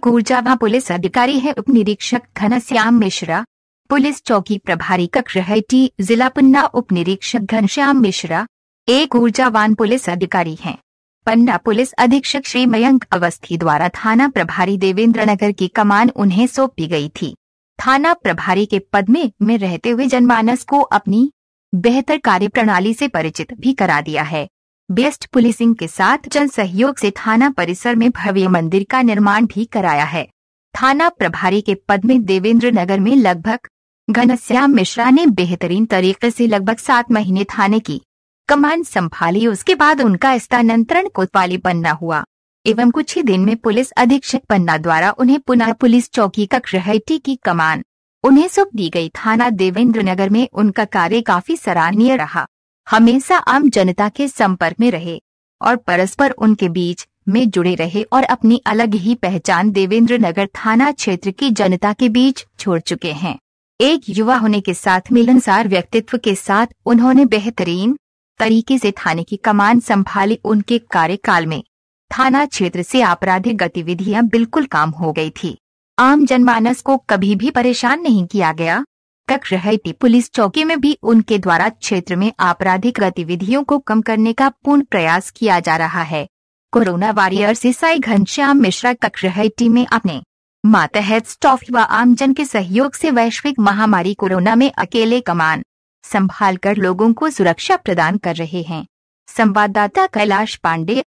एक ऊर्जावा पुलिस अधिकारी है उप निरीक्षक घनश्याम मिश्रा पुलिस चौकी प्रभारी ककरहटी जिला पन्ना उप निरीक्षक घनश्याम मिश्रा एक ऊर्जावान पुलिस अधिकारी हैं पन्ना पुलिस अधीक्षक श्री मयंक अवस्थी द्वारा थाना प्रभारी देवेंद्र नगर की कमान उन्हें सौंपी गई थी थाना प्रभारी के पद में में रहते हुए जनमानस को अपनी बेहतर कार्यप्रणाली से परिचित भी करा दिया है बेस्ट पुलिसिंग के साथ जन सहयोग से थाना परिसर में भव्य मंदिर का निर्माण भी कराया है थाना प्रभारी के पद में देवेंद्र नगर में लगभग घनश्याम मिश्रा ने बेहतरीन तरीके से लगभग सात महीने थाने की कमान संभाली उसके बाद उनका स्थानांतरण कोतवाली बनना हुआ एवं कुछ ही दिन में पुलिस अधीक्षक पन्ना द्वारा उन्हें पुनः पुलिस चौकी कक्षहटी की कमान उन्हें सौंप दी गई थाना देवेंद्र नगर में उनका कार्य काफी सराहनीय रहा हमेशा आम जनता के संपर्क में रहे और परस्पर उनके बीच में जुड़े रहे और अपनी अलग ही पहचान देवेंद्र नगर थाना क्षेत्र की जनता के बीच छोड़ चुके हैं एक युवा होने के साथ मिलनसार व्यक्तित्व के साथ उन्होंने बेहतरीन तरीके से थाने की कमान संभाली उनके कार्यकाल में थाना क्षेत्र से आपराधिक गतिविधियां बिल्कुल काम हो गई थी आम जनमानस को कभी भी परेशान नहीं किया गया तक रहती पुलिस चौकी में भी उनके द्वारा क्षेत्र में आपराधिक गतिविधियों को कम करने का पूर्ण प्रयास किया जा रहा है कोरोना वॉरियर्स ईसाई घनश्याम मिश्रा कक्षहटी में अपने मातहत स्टॉफ व आमजन के सहयोग से वैश्विक महामारी कोरोना में अकेले कमान संभाल कर लोगों को सुरक्षा प्रदान कर रहे हैं संवाददाता कैलाश पांडे